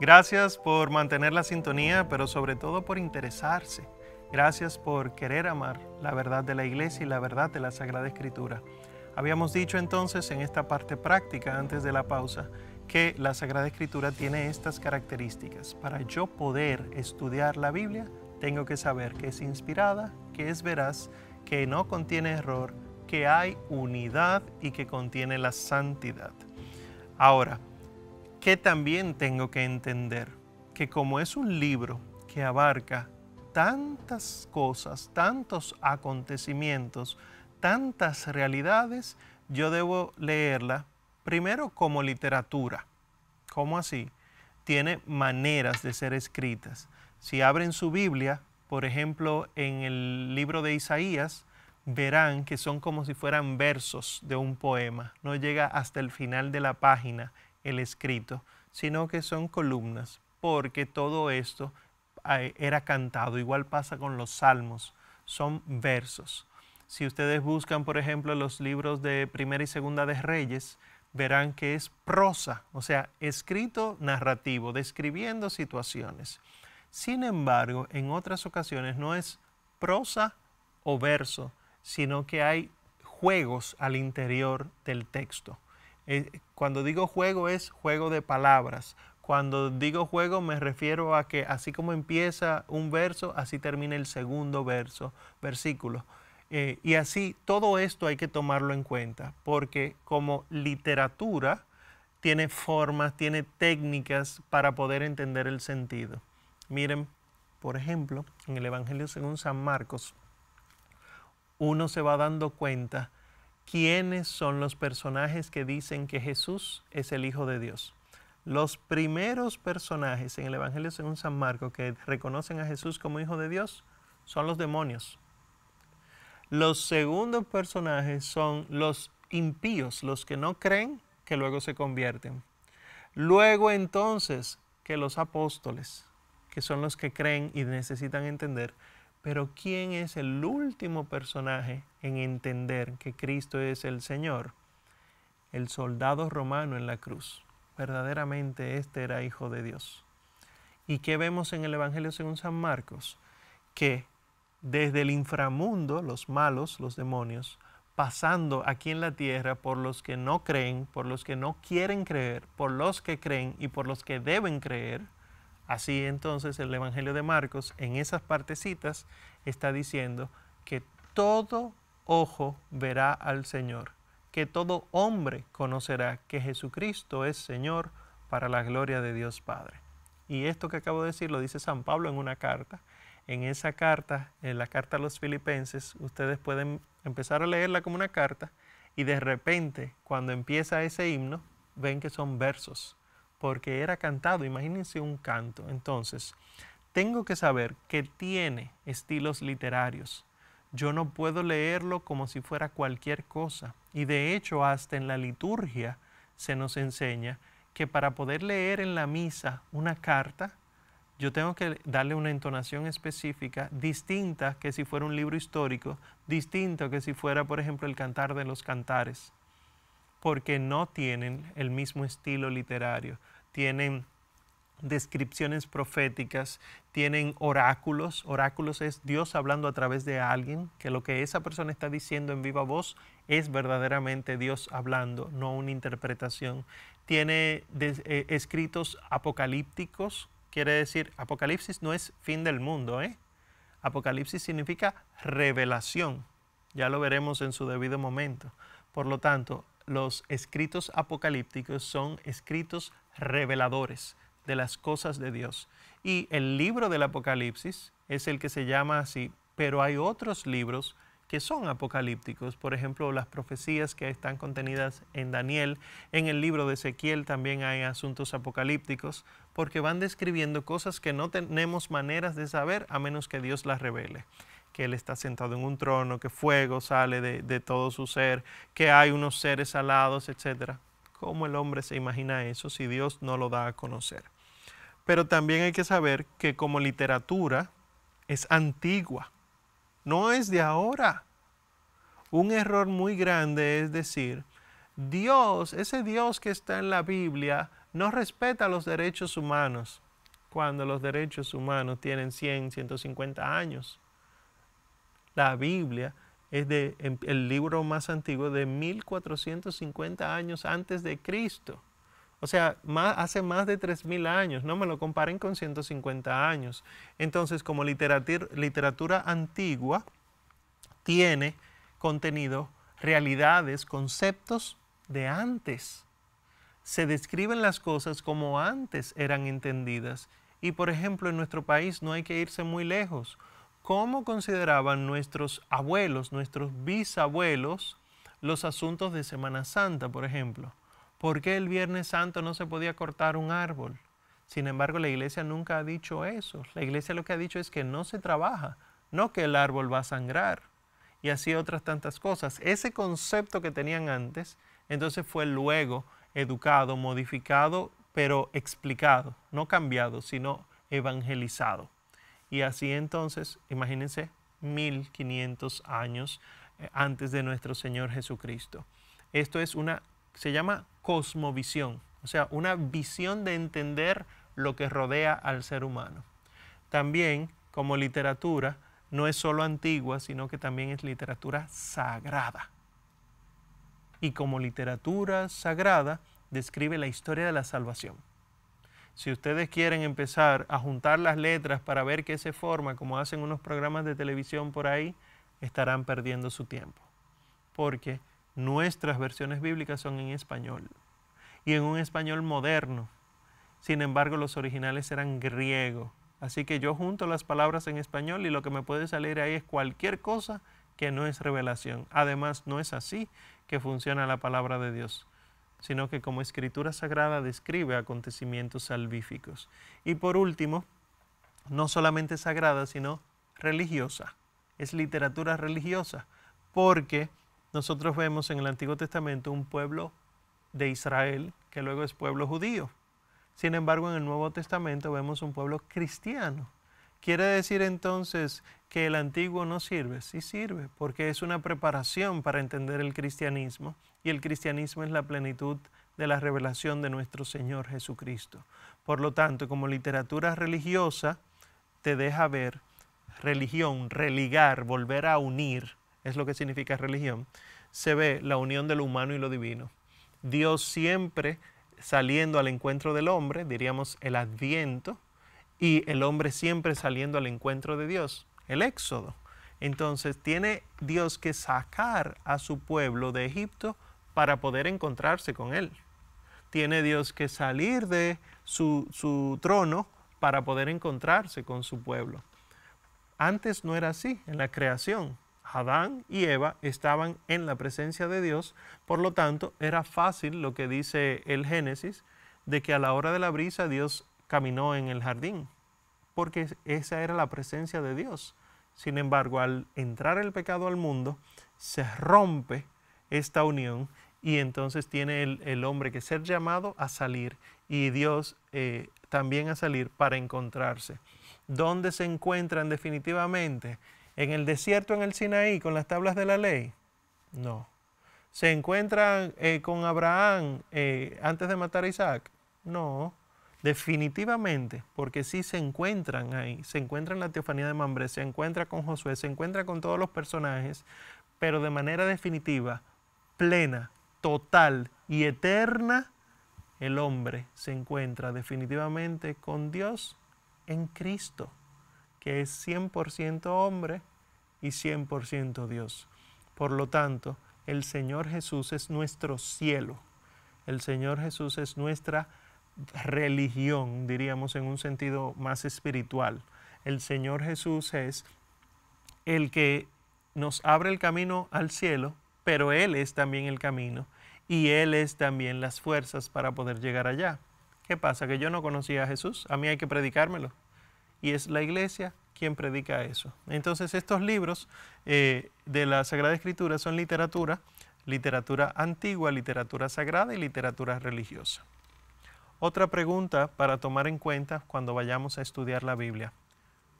Gracias por mantener la sintonía, pero sobre todo por interesarse. Gracias por querer amar la verdad de la iglesia y la verdad de la Sagrada Escritura. Habíamos dicho entonces en esta parte práctica antes de la pausa que la Sagrada Escritura tiene estas características. Para yo poder estudiar la Biblia, tengo que saber que es inspirada, que es veraz, que no contiene error, que hay unidad y que contiene la santidad. Ahora, que también tengo que entender que como es un libro que abarca tantas cosas, tantos acontecimientos, tantas realidades, yo debo leerla primero como literatura. ¿Cómo así? Tiene maneras de ser escritas. Si abren su Biblia, por ejemplo, en el libro de Isaías, verán que son como si fueran versos de un poema. No llega hasta el final de la página el escrito, sino que son columnas, porque todo esto eh, era cantado. Igual pasa con los salmos, son versos. Si ustedes buscan, por ejemplo, los libros de Primera y Segunda de Reyes, verán que es prosa, o sea, escrito narrativo, describiendo situaciones. Sin embargo, en otras ocasiones no es prosa o verso, sino que hay juegos al interior del texto. Eh, cuando digo juego es juego de palabras. Cuando digo juego me refiero a que así como empieza un verso, así termina el segundo verso, versículo. Eh, y así todo esto hay que tomarlo en cuenta, porque como literatura tiene formas, tiene técnicas para poder entender el sentido. Miren, por ejemplo, en el Evangelio según San Marcos, uno se va dando cuenta ¿Quiénes son los personajes que dicen que Jesús es el Hijo de Dios? Los primeros personajes en el Evangelio según San Marco que reconocen a Jesús como Hijo de Dios son los demonios. Los segundos personajes son los impíos, los que no creen, que luego se convierten. Luego entonces que los apóstoles, que son los que creen y necesitan entender pero ¿quién es el último personaje en entender que Cristo es el Señor? El soldado romano en la cruz. Verdaderamente este era hijo de Dios. ¿Y qué vemos en el Evangelio según San Marcos? Que desde el inframundo, los malos, los demonios, pasando aquí en la tierra por los que no creen, por los que no quieren creer, por los que creen y por los que deben creer, Así entonces el Evangelio de Marcos en esas partecitas está diciendo que todo ojo verá al Señor, que todo hombre conocerá que Jesucristo es Señor para la gloria de Dios Padre. Y esto que acabo de decir lo dice San Pablo en una carta. En esa carta, en la carta a los filipenses, ustedes pueden empezar a leerla como una carta y de repente, cuando empieza ese himno, ven que son versos porque era cantado, imagínense un canto. Entonces, tengo que saber que tiene estilos literarios. Yo no puedo leerlo como si fuera cualquier cosa. Y de hecho, hasta en la liturgia se nos enseña que para poder leer en la misa una carta, yo tengo que darle una entonación específica, distinta que si fuera un libro histórico, distinto que si fuera, por ejemplo, el Cantar de los Cantares, porque no tienen el mismo estilo literario tienen descripciones proféticas, tienen oráculos. Oráculos es Dios hablando a través de alguien, que lo que esa persona está diciendo en viva voz es verdaderamente Dios hablando, no una interpretación. Tiene eh, escritos apocalípticos, quiere decir, apocalipsis no es fin del mundo, ¿eh? Apocalipsis significa revelación, ya lo veremos en su debido momento. Por lo tanto, los escritos apocalípticos son escritos reveladores de las cosas de Dios. Y el libro del Apocalipsis es el que se llama así, pero hay otros libros que son apocalípticos, por ejemplo, las profecías que están contenidas en Daniel, en el libro de Ezequiel también hay asuntos apocalípticos, porque van describiendo cosas que no tenemos maneras de saber a menos que Dios las revele que Él está sentado en un trono, que fuego sale de, todo su ser, que hay unos seres alados, etcétera. ¿Cómo el hombre se imagina eso si Dios no lo da a conocer? Pero también hay que saber que como literatura es antigua, no es de ahora. Un error muy grande es decir, Dios, ese Dios que está en la Biblia, no respeta los derechos humanos, cuando los derechos humanos tienen 100, 150 años. La Biblia es de, em, el libro más antiguo de 1450 años antes de Cristo. O sea, más, hace más de 3.000 años, no me lo comparen con 150 años. Entonces, como literatura, literatura antigua, tiene contenido, realidades, conceptos de antes. Se describen las cosas como antes eran entendidas. Y, por ejemplo, en nuestro país no hay que irse muy lejos cómo consideraban nuestros abuelos, nuestros bisabuelos, los asuntos de Semana Santa, por ejemplo. ¿Por qué el Viernes Santo no se podía cortar un árbol? Sin embargo, la iglesia nunca ha dicho eso. La iglesia lo que ha dicho es que no se trabaja, no que el árbol va a sangrar. Y así otras tantas cosas. Ese concepto que tenían antes, entonces fue luego educado, modificado, pero explicado, no cambiado, sino evangelizado. Y así entonces, imagínense, 1500 años eh, antes de nuestro Señor Jesucristo. Esto es una, se llama cosmovisión, o sea, una visión de entender lo que rodea al ser humano. También, como literatura, no es solo antigua, sino que también es literatura sagrada. Y como literatura sagrada, describe la historia de la salvación. Si ustedes quieren empezar a juntar las letras para ver qué se forma, como hacen unos programas de televisión por ahí, estarán perdiendo su tiempo. Porque nuestras versiones bíblicas son en español y en un español moderno. Sin embargo, los originales eran griego. Así que yo junto las palabras en español y lo que me puede salir ahí es cualquier cosa que no es revelación. Además, no es así que funciona la palabra de Dios sino que como escritura sagrada describe acontecimientos salvíficos. Y por último, no solamente sagrada, sino religiosa. Es literatura religiosa, porque nosotros vemos en el Antiguo Testamento un pueblo de Israel, que luego es pueblo judío. Sin embargo, en el Nuevo Testamento vemos un pueblo cristiano, ¿Quiere decir entonces que el antiguo no sirve? Sí sirve, porque es una preparación para entender el cristianismo y el cristianismo es la plenitud de la revelación de nuestro Señor Jesucristo. Por lo tanto, como literatura religiosa, te deja ver religión, religar, volver a unir, es lo que significa religión, se ve la unión de lo humano y lo divino. Dios siempre saliendo al encuentro del hombre, diríamos el adviento, y el hombre siempre saliendo al encuentro de Dios, el éxodo. Entonces tiene Dios que sacar a su pueblo de Egipto para poder encontrarse con Él. Tiene Dios que salir de su, su trono para poder encontrarse con su pueblo. Antes no era así en la creación. Adán y Eva estaban en la presencia de Dios, por lo tanto era fácil lo que dice el Génesis, de que a la hora de la brisa Dios caminó en el jardín, porque esa era la presencia de Dios. Sin embargo, al entrar el pecado al mundo, se rompe esta unión y entonces tiene el, hombre que ser llamado a salir y Dios eh, también a salir para encontrarse. ¿Dónde se encuentran definitivamente? ¿En el desierto, en el Sinaí, con las tablas de la ley? No. ¿Se encuentran eh, con Abraham eh, antes de matar a Isaac? No. Definitivamente, porque sí se encuentran ahí, se encuentra en la teofanía de Mambre, se encuentra con Josué, se encuentra con todos los personajes, pero de manera definitiva, plena, total y eterna, el hombre se encuentra definitivamente con Dios en Cristo, que es 100% hombre y 100% Dios. Por lo tanto, el Señor Jesús es nuestro cielo, el Señor Jesús es nuestra religión, diríamos en un sentido más espiritual. El Señor Jesús es el que nos abre el camino al cielo, pero Él es también el camino y Él es también las fuerzas para poder llegar allá. ¿Qué pasa? Que yo no conocía a Jesús, a mí hay que predicármelo. Y es la iglesia quien predica eso. Entonces estos libros eh, de la Sagrada Escritura son literatura, literatura antigua, literatura sagrada y literatura religiosa. Otra pregunta para tomar en cuenta cuando vayamos a estudiar la Biblia.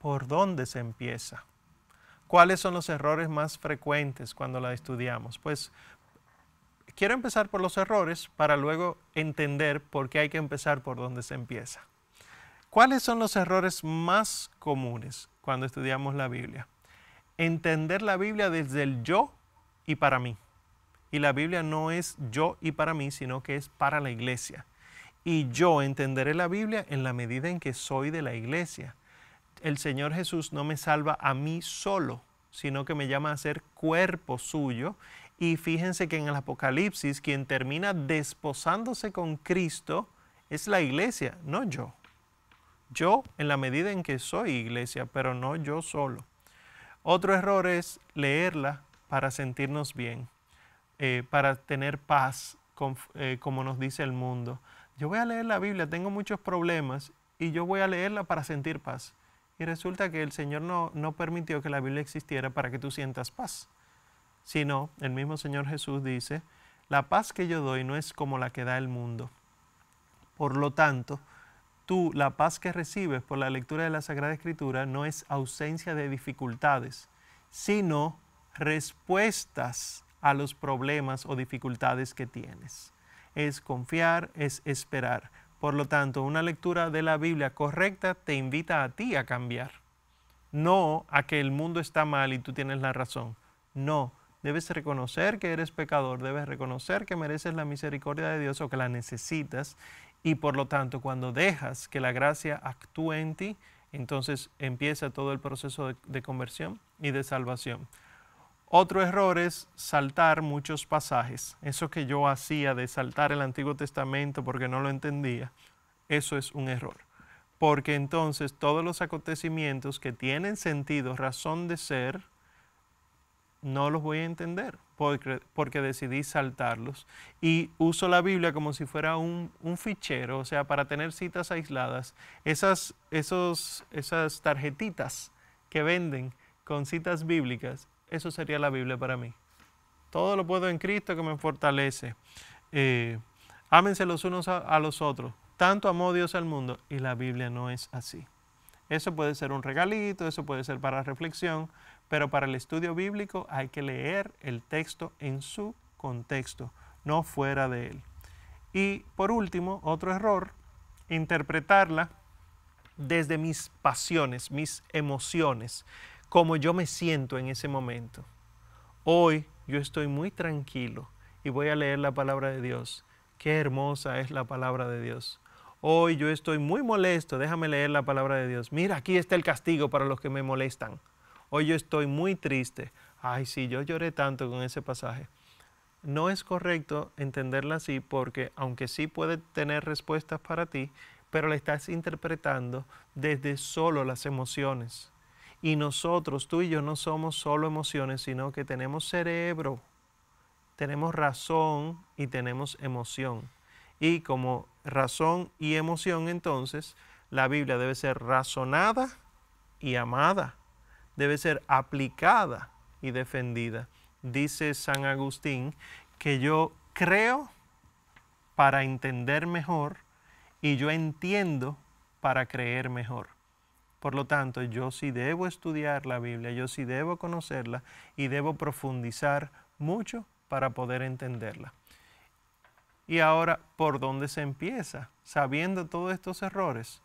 ¿Por dónde se empieza? ¿Cuáles son los errores más frecuentes cuando la estudiamos? Pues quiero empezar por los errores para luego entender por qué hay que empezar por dónde se empieza. ¿Cuáles son los errores más comunes cuando estudiamos la Biblia? Entender la Biblia desde el yo y para mí. Y la Biblia no es yo y para mí, sino que es para la iglesia y yo entenderé la Biblia en la medida en que soy de la iglesia. El Señor Jesús no me salva a mí solo, sino que me llama a ser cuerpo suyo. Y fíjense que en el Apocalipsis quien termina desposándose con Cristo es la iglesia, no yo. Yo en la medida en que soy iglesia, pero no yo solo. Otro error es leerla para sentirnos bien, eh, para tener paz, eh, como nos dice el mundo, yo voy a leer la Biblia, tengo muchos problemas y yo voy a leerla para sentir paz. Y resulta que el Señor no, permitió que la Biblia existiera para que tú sientas paz, sino el mismo Señor Jesús dice, la paz que yo doy no es como la que da el mundo. Por lo tanto, tú la paz que recibes por la lectura de la Sagrada Escritura no es ausencia de dificultades, sino respuestas a los problemas o dificultades que tienes es confiar, es esperar. Por lo tanto, una lectura de la Biblia correcta te invita a ti a cambiar. No a que el mundo está mal y tú tienes la razón. No, debes reconocer que eres pecador, debes reconocer que mereces la misericordia de Dios o que la necesitas y por lo tanto cuando dejas que la gracia actúe en ti, entonces empieza todo el proceso de, conversión y de salvación. Otro error es saltar muchos pasajes. Eso que yo hacía de saltar el Antiguo Testamento porque no lo entendía, eso es un error. Porque entonces todos los acontecimientos que tienen sentido, razón de ser, no los voy a entender porque, decidí saltarlos. Y uso la Biblia como si fuera un, fichero, o sea, para tener citas aisladas. Esas, esos, esas tarjetitas que venden con citas bíblicas, eso sería la Biblia para mí. Todo lo puedo en Cristo que me fortalece. Eh, ámense los unos a, a los otros. Tanto amó Dios al mundo y la Biblia no es así. Eso puede ser un regalito, eso puede ser para reflexión, pero para el estudio bíblico hay que leer el texto en su contexto, no fuera de él. Y por último, otro error, interpretarla desde mis pasiones, mis emociones como yo me siento en ese momento. Hoy yo estoy muy tranquilo y voy a leer la palabra de Dios. Qué hermosa es la palabra de Dios. Hoy yo estoy muy molesto, déjame leer la palabra de Dios. Mira, aquí está el castigo para los que me molestan. Hoy yo estoy muy triste. Ay, sí, yo lloré tanto con ese pasaje. No es correcto entenderla así porque aunque sí puede tener respuestas para ti, pero la estás interpretando desde solo las emociones. Y nosotros, tú y yo, no somos solo emociones, sino que tenemos cerebro, tenemos razón y tenemos emoción. Y como razón y emoción, entonces, la Biblia debe ser razonada y amada, debe ser aplicada y defendida. Dice San Agustín que yo creo para entender mejor y yo entiendo para creer mejor. Por lo tanto, yo sí debo estudiar la Biblia, yo sí debo conocerla y debo profundizar mucho para poder entenderla. Y ahora, ¿por dónde se empieza? Sabiendo todos estos errores,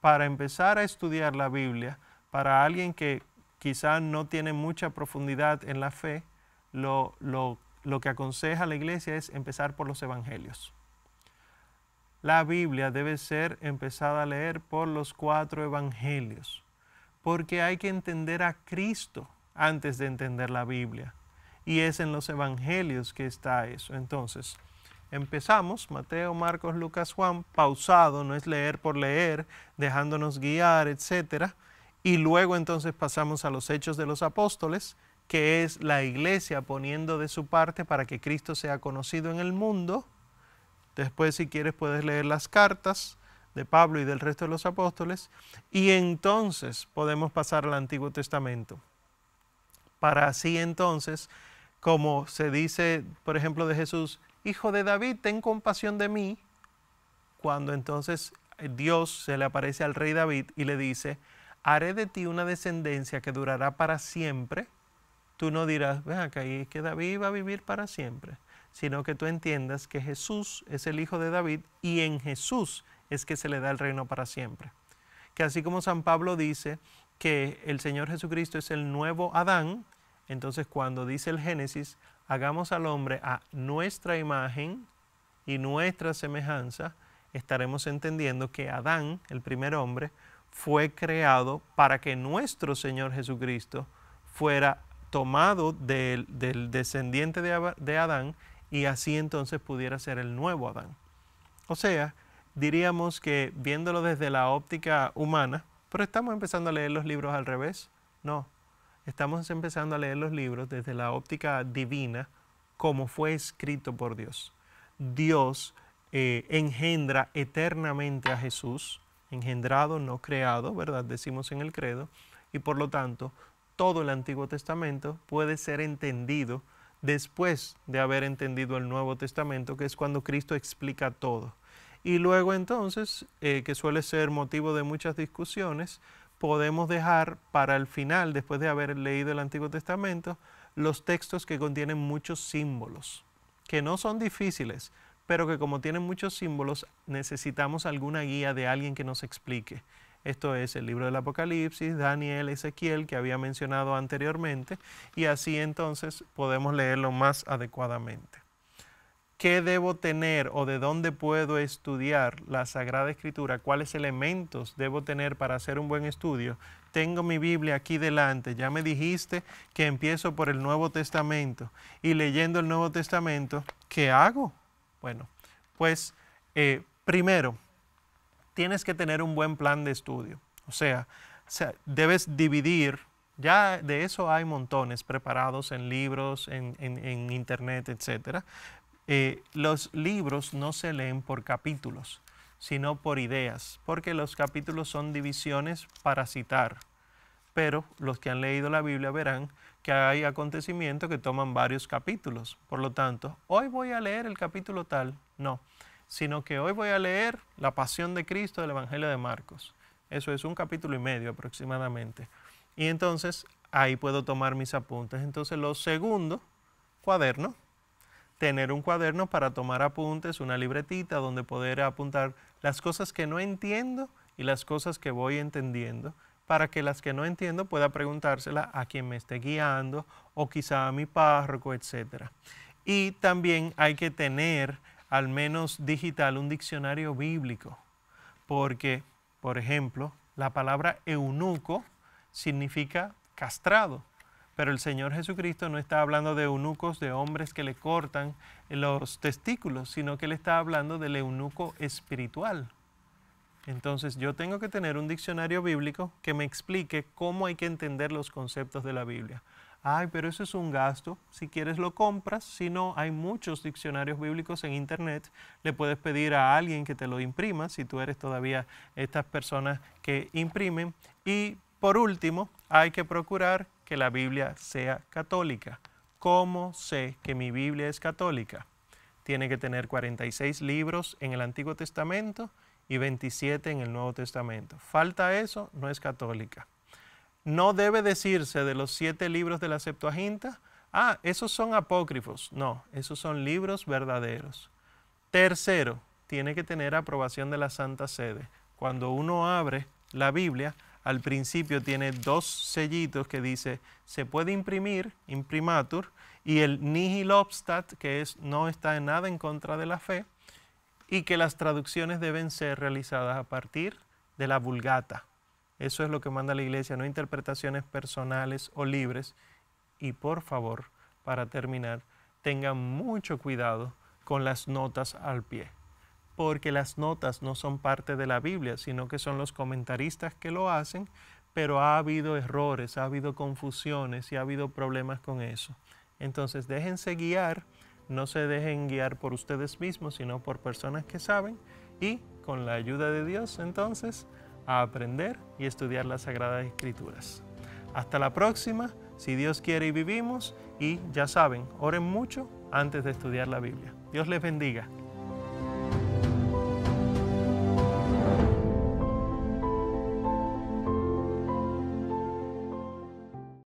para empezar a estudiar la Biblia, para alguien que quizás no tiene mucha profundidad en la fe, lo, lo, lo que aconseja la iglesia es empezar por los evangelios la Biblia debe ser empezada a leer por los cuatro evangelios, porque hay que entender a Cristo antes de entender la Biblia. Y es en los evangelios que está eso. Entonces, empezamos, Mateo, Marcos, Lucas, Juan, pausado, no es leer por leer, dejándonos guiar, etc. Y luego entonces pasamos a los hechos de los apóstoles, que es la iglesia poniendo de su parte para que Cristo sea conocido en el mundo Después, si quieres, puedes leer las cartas de Pablo y del resto de los apóstoles. Y entonces podemos pasar al Antiguo Testamento. Para así entonces, como se dice, por ejemplo, de Jesús, Hijo de David, ten compasión de mí. Cuando entonces Dios se le aparece al rey David y le dice, haré de ti una descendencia que durará para siempre, tú no dirás, ven acá, y es que David va a vivir para siempre sino que tú entiendas que Jesús es el Hijo de David y en Jesús es que se le da el reino para siempre. Que así como San Pablo dice que el Señor Jesucristo es el nuevo Adán, entonces cuando dice el Génesis, hagamos al hombre a nuestra imagen y nuestra semejanza, estaremos entendiendo que Adán, el primer hombre, fue creado para que nuestro Señor Jesucristo fuera tomado del, descendiente de, de Adán y así entonces pudiera ser el nuevo Adán. O sea, diríamos que viéndolo desde la óptica humana, pero estamos empezando a leer los libros al revés, no, estamos empezando a leer los libros desde la óptica divina como fue escrito por Dios. Dios eh, engendra eternamente a Jesús, engendrado, no creado, ¿verdad? Decimos en el credo, y por lo tanto todo el Antiguo Testamento puede ser entendido después de haber entendido el Nuevo Testamento, que es cuando Cristo explica todo. Y luego entonces, eh, que suele ser motivo de muchas discusiones, podemos dejar para el final, después de haber leído el Antiguo Testamento, los textos que contienen muchos símbolos, que no son difíciles, pero que como tienen muchos símbolos, necesitamos alguna guía de alguien que nos explique. Esto es el libro del Apocalipsis, Daniel, Ezequiel, que había mencionado anteriormente, y así entonces podemos leerlo más adecuadamente. ¿Qué debo tener o de dónde puedo estudiar la Sagrada Escritura? ¿Cuáles elementos debo tener para hacer un buen estudio? Tengo mi Biblia aquí delante. Ya me dijiste que empiezo por el Nuevo Testamento. Y leyendo el Nuevo Testamento, ¿qué hago? Bueno, pues eh, primero, tienes que tener un buen plan de estudio. O sea, debes dividir, ya de eso hay montones preparados en libros, en, internet, etc. Eh, los libros no se leen por capítulos, sino por ideas, porque los capítulos son divisiones para citar. Pero los que han leído la Biblia verán que hay acontecimientos que toman varios capítulos. Por lo tanto, hoy voy a leer el capítulo tal. No, sino que hoy voy a leer La Pasión de Cristo del Evangelio de Marcos. Eso es un capítulo y medio aproximadamente. Y entonces ahí puedo tomar mis apuntes. Entonces lo segundo, cuaderno. Tener un cuaderno para tomar apuntes, una libretita donde poder apuntar las cosas que no entiendo y las cosas que voy entendiendo, para que las que no entiendo pueda preguntárselas a quien me esté guiando o quizá a mi párroco, etc. Y también hay que tener al menos digital, un diccionario bíblico, porque, por ejemplo, la palabra eunuco significa castrado, pero el Señor Jesucristo no está hablando de eunucos, de hombres que le cortan los testículos, sino que Él está hablando del eunuco espiritual. Entonces yo tengo que tener un diccionario bíblico que me explique cómo hay que entender los conceptos de la Biblia. Ay, pero eso es un gasto. Si quieres lo compras, si no, hay muchos diccionarios bíblicos en internet. Le puedes pedir a alguien que te lo imprima, si tú eres todavía estas personas que imprimen. Y por último, hay que procurar que la Biblia sea católica. ¿Cómo sé que mi Biblia es católica? Tiene que tener 46 libros en el Antiguo Testamento y 27 en el Nuevo Testamento. Falta eso, no es católica. No debe decirse de los siete libros de la Septuaginta, ah, esos son apócrifos. No, esos son libros verdaderos. Tercero, tiene que tener aprobación de la Santa Sede. Cuando uno abre la Biblia, al principio tiene dos sellitos que dice se puede imprimir, imprimatur, y el nihil obstat, que es no está en nada en contra de la fe, y que las traducciones deben ser realizadas a partir de la vulgata. Eso es lo que manda la iglesia, no interpretaciones personales o libres. Y por favor, para terminar, tengan mucho cuidado con las notas al pie, porque las notas no son parte de la Biblia, sino que son los comentaristas que lo hacen, pero ha habido errores, ha habido confusiones y ha habido problemas con eso. Entonces déjense guiar, no se dejen guiar por ustedes mismos, sino por personas que saben y con la ayuda de Dios entonces a aprender y estudiar las Sagradas Escrituras. Hasta la próxima, si Dios quiere y vivimos, y ya saben, oren mucho antes de estudiar la Biblia. Dios les bendiga.